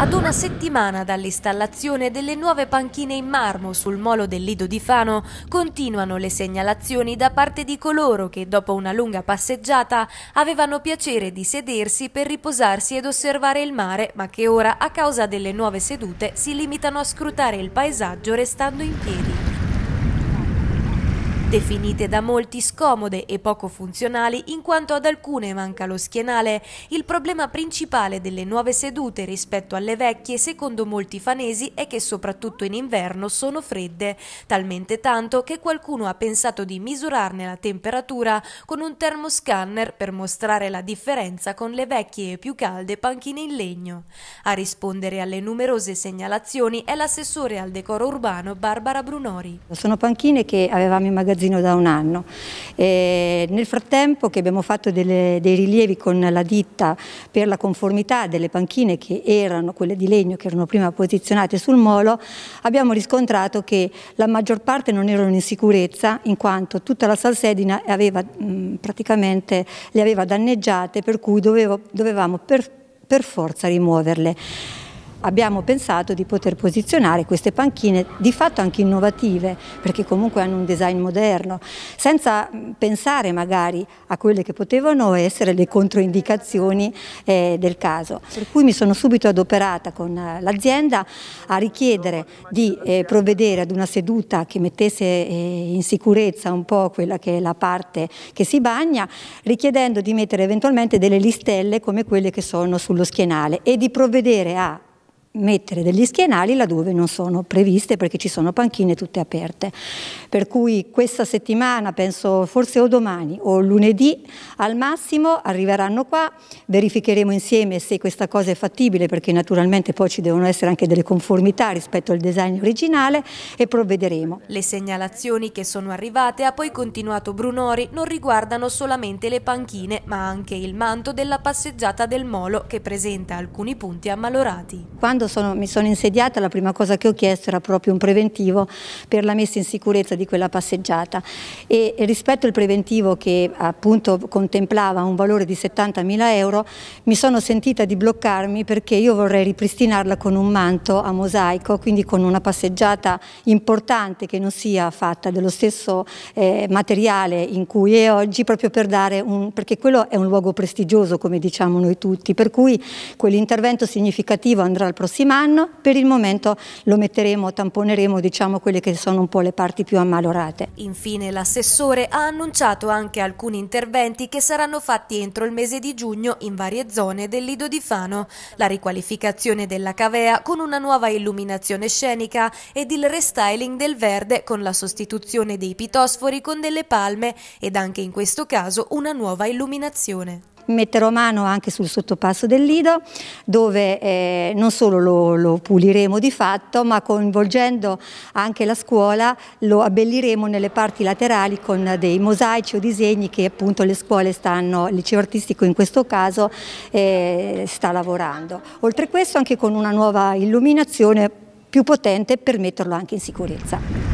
Ad una settimana dall'installazione delle nuove panchine in marmo sul molo del Lido di Fano, continuano le segnalazioni da parte di coloro che, dopo una lunga passeggiata, avevano piacere di sedersi per riposarsi ed osservare il mare, ma che ora, a causa delle nuove sedute, si limitano a scrutare il paesaggio restando in piedi. Definite da molti scomode e poco funzionali in quanto ad alcune manca lo schienale, il problema principale delle nuove sedute rispetto alle vecchie secondo molti fanesi è che soprattutto in inverno sono fredde, talmente tanto che qualcuno ha pensato di misurarne la temperatura con un termoscanner per mostrare la differenza con le vecchie e più calde panchine in legno. A rispondere alle numerose segnalazioni è l'assessore al decoro urbano Barbara Brunori. Sono panchine che avevamo immaginato magazzino da un anno. E nel frattempo che abbiamo fatto delle, dei rilievi con la ditta per la conformità delle panchine che erano quelle di legno che erano prima posizionate sul molo, abbiamo riscontrato che la maggior parte non erano in sicurezza in quanto tutta la salsedina aveva, mh, praticamente le aveva danneggiate per cui dovevo, dovevamo per, per forza rimuoverle abbiamo pensato di poter posizionare queste panchine di fatto anche innovative, perché comunque hanno un design moderno, senza mm, pensare magari a quelle che potevano essere le controindicazioni eh, del caso. Per cui mi sono subito adoperata con eh, l'azienda a richiedere di eh, provvedere ad una seduta che mettesse eh, in sicurezza un po' quella che è la parte che si bagna, richiedendo di mettere eventualmente delle listelle come quelle che sono sullo schienale e di provvedere a mettere degli schienali laddove non sono previste perché ci sono panchine tutte aperte. Per cui questa settimana, penso forse o domani o lunedì al massimo, arriveranno qua, verificheremo insieme se questa cosa è fattibile perché naturalmente poi ci devono essere anche delle conformità rispetto al design originale e provvederemo. Le segnalazioni che sono arrivate, ha poi continuato Brunori, non riguardano solamente le panchine ma anche il manto della passeggiata del Molo che presenta alcuni punti ammalorati. Quando sono, mi sono insediata, la prima cosa che ho chiesto era proprio un preventivo per la messa in sicurezza di quella passeggiata e rispetto al preventivo che appunto contemplava un valore di 70.000 euro mi sono sentita di bloccarmi perché io vorrei ripristinarla con un manto a mosaico, quindi con una passeggiata importante che non sia fatta dello stesso eh, materiale in cui è oggi proprio per dare un, perché quello è un luogo prestigioso come diciamo noi tutti, per cui quell'intervento significativo andrà al prossimo prossimo anno. Per il momento lo metteremo, tamponeremo diciamo quelle che sono un po' le parti più ammalorate. Infine l'assessore ha annunciato anche alcuni interventi che saranno fatti entro il mese di giugno in varie zone del Lido di Fano. La riqualificazione della cavea con una nuova illuminazione scenica ed il restyling del verde con la sostituzione dei pitosfori con delle palme ed anche in questo caso una nuova illuminazione metterò mano anche sul sottopasso del Lido dove eh, non solo lo, lo, puliremo di fatto ma coinvolgendo anche la scuola lo abbelliremo nelle parti laterali con dei mosaici o disegni che appunto le scuole stanno, il liceo artistico in questo caso eh, sta lavorando. Oltre questo anche con una nuova illuminazione più potente per metterlo anche in sicurezza.